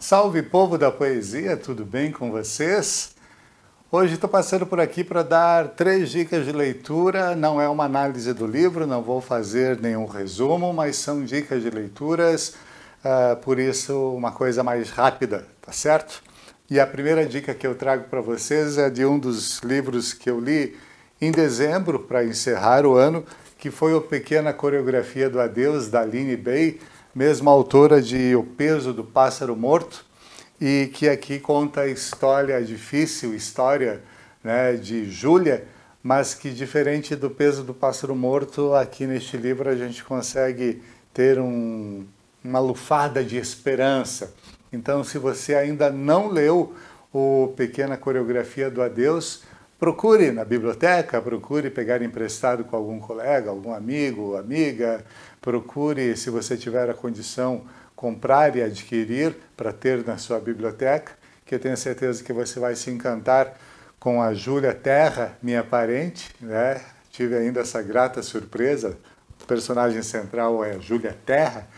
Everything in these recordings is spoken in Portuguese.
Salve povo da poesia, tudo bem com vocês? Hoje estou passando por aqui para dar três dicas de leitura. Não é uma análise do livro, não vou fazer nenhum resumo, mas são dicas de leituras, uh, por isso uma coisa mais rápida, tá certo? E a primeira dica que eu trago para vocês é de um dos livros que eu li em dezembro, para encerrar o ano, que foi o Pequena Coreografia do Adeus, da Aline Bay mesma autora de O Peso do Pássaro Morto, e que aqui conta a história difícil, história né, de Júlia, mas que diferente do Peso do Pássaro Morto, aqui neste livro a gente consegue ter um, uma lufada de esperança. Então, se você ainda não leu o Pequena Coreografia do Adeus, Procure na biblioteca, procure pegar emprestado com algum colega, algum amigo, amiga. Procure, se você tiver a condição, comprar e adquirir para ter na sua biblioteca, que eu tenho certeza que você vai se encantar com a Júlia Terra, minha parente. Né? Tive ainda essa grata surpresa. O personagem central é a Júlia Terra,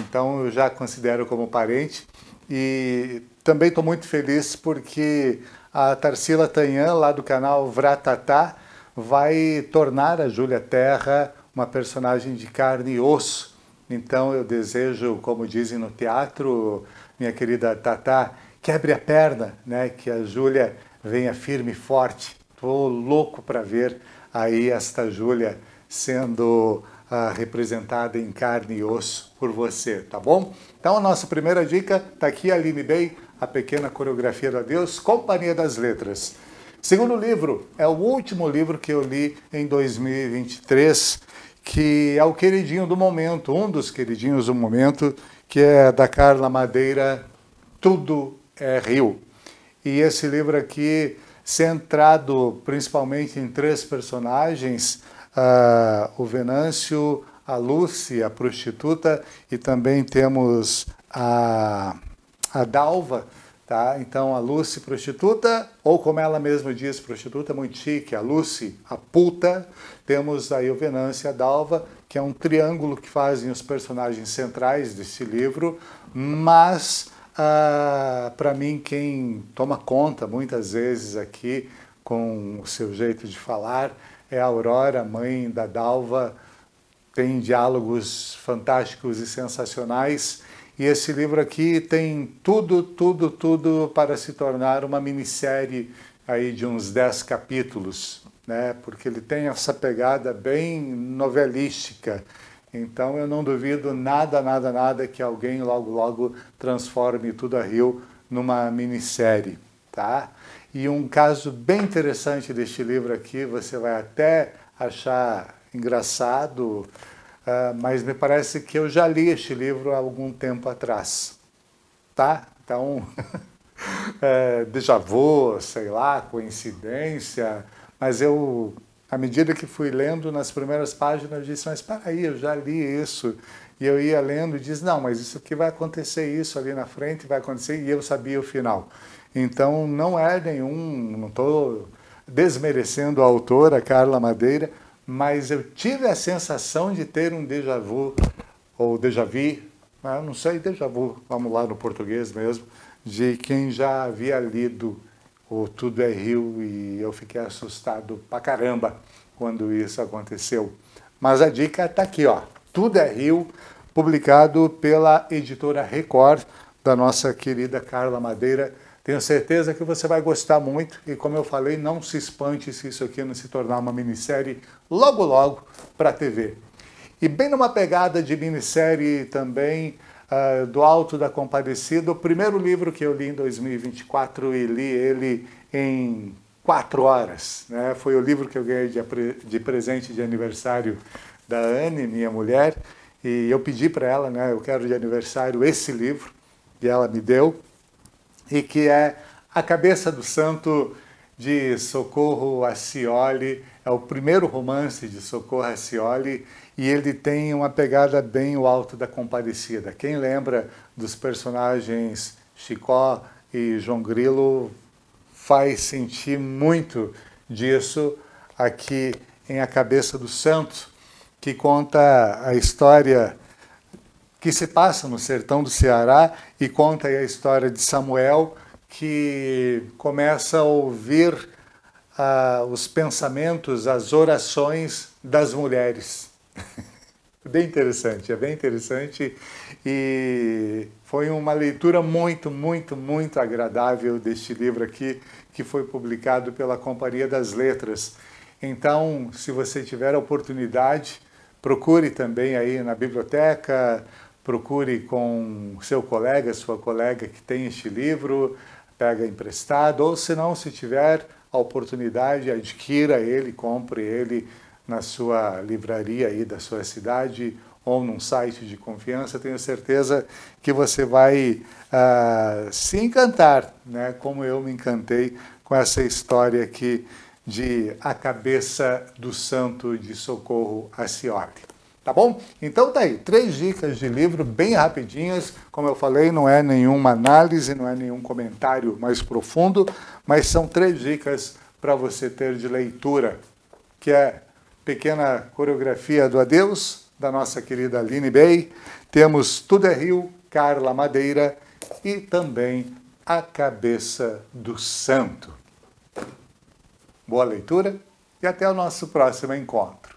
então eu já considero como parente. E também estou muito feliz porque a Tarsila Tanhan, lá do canal Vratatá, vai tornar a Júlia Terra uma personagem de carne e osso. Então eu desejo, como dizem no teatro, minha querida Tatá, quebre a perna, né? Que a Júlia venha firme e forte. Tô louco para ver aí esta Júlia sendo ah, representada em carne e osso por você, tá bom? Então a nossa primeira dica está aqui, Aline Bey, a pequena coreografia do Deus Companhia das Letras. Segundo livro, é o último livro que eu li em 2023, que é o queridinho do momento, um dos queridinhos do momento, que é da Carla Madeira, Tudo é Rio. E esse livro aqui, centrado principalmente em três personagens, uh, o Venâncio, a Lúcia, a prostituta, e também temos a a Dalva, tá? Então a Lucy prostituta, ou como ela mesma diz, prostituta muito chique, a Lucy a puta, temos aí o Venâncio e a Dalva, que é um triângulo que fazem os personagens centrais desse livro, mas ah, para mim quem toma conta muitas vezes aqui com o seu jeito de falar é a Aurora, mãe da Dalva, tem diálogos fantásticos e sensacionais e esse livro aqui tem tudo, tudo, tudo para se tornar uma minissérie aí de uns 10 capítulos, né? Porque ele tem essa pegada bem novelística. Então eu não duvido nada, nada, nada que alguém logo, logo transforme tudo a Rio numa minissérie, tá? E um caso bem interessante deste livro aqui, você vai até achar engraçado, Uh, mas me parece que eu já li este livro há algum tempo atrás, tá? Então, é, déjà vu, sei lá, coincidência, mas eu, à medida que fui lendo nas primeiras páginas, eu disse, mas peraí, eu já li isso, e eu ia lendo e disse: não, mas isso aqui vai acontecer, isso ali na frente vai acontecer, e eu sabia o final. Então, não é nenhum, não estou desmerecendo a autora, Carla Madeira, mas eu tive a sensação de ter um déjà vu, ou déjà vu, ah, não sei, déjà vu, vamos lá no português mesmo, de quem já havia lido o Tudo é Rio e eu fiquei assustado pra caramba quando isso aconteceu. Mas a dica está aqui, ó. Tudo é Rio, publicado pela editora Record, da nossa querida Carla Madeira. Tenho certeza que você vai gostar muito e, como eu falei, não se espante se isso aqui não se tornar uma minissérie logo, logo para a TV. E bem numa pegada de minissérie também uh, do Alto da Compadecida, o primeiro livro que eu li em 2024 e li ele em quatro horas. Né? Foi o livro que eu ganhei de, de presente de aniversário da Anne, minha mulher, e eu pedi para ela, né, eu quero de aniversário esse livro, e ela me deu e que é a cabeça do santo de Socorro Acioli, é o primeiro romance de Socorro Acioli e ele tem uma pegada bem o alto da compadecida. Quem lembra dos personagens Chicó e João Grilo faz sentir muito disso aqui em A Cabeça do Santo, que conta a história que se passa no sertão do Ceará e conta a história de Samuel, que começa a ouvir ah, os pensamentos, as orações das mulheres. bem interessante, é bem interessante e foi uma leitura muito, muito, muito agradável deste livro aqui, que foi publicado pela Companhia das Letras. Então, se você tiver a oportunidade, procure também aí na biblioteca, procure com seu colega, sua colega que tem este livro, pega emprestado, ou se não, se tiver a oportunidade, adquira ele, compre ele na sua livraria aí da sua cidade ou num site de confiança, tenho certeza que você vai ah, se encantar, né? como eu me encantei com essa história aqui de A Cabeça do Santo de Socorro a Cioli. Tá bom? Então tá aí, três dicas de livro bem rapidinhas. Como eu falei, não é nenhuma análise, não é nenhum comentário mais profundo, mas são três dicas para você ter de leitura, que é pequena coreografia do Adeus, da nossa querida Aline Bey. Temos Tudo é Rio, Carla Madeira e também A Cabeça do Santo. Boa leitura e até o nosso próximo encontro.